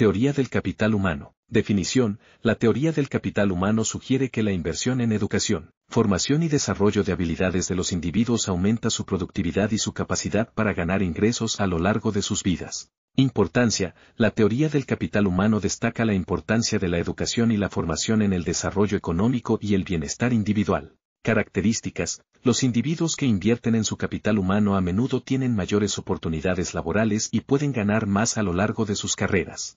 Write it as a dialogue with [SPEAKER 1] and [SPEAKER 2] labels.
[SPEAKER 1] Teoría del capital humano. Definición, la teoría del capital humano sugiere que la inversión en educación, formación y desarrollo de habilidades de los individuos aumenta su productividad y su capacidad para ganar ingresos a lo largo de sus vidas. Importancia, la teoría del capital humano destaca la importancia de la educación y la formación en el desarrollo económico y el bienestar individual. Características, los individuos que invierten en su capital humano a menudo tienen mayores oportunidades laborales y pueden ganar más a lo largo de sus carreras.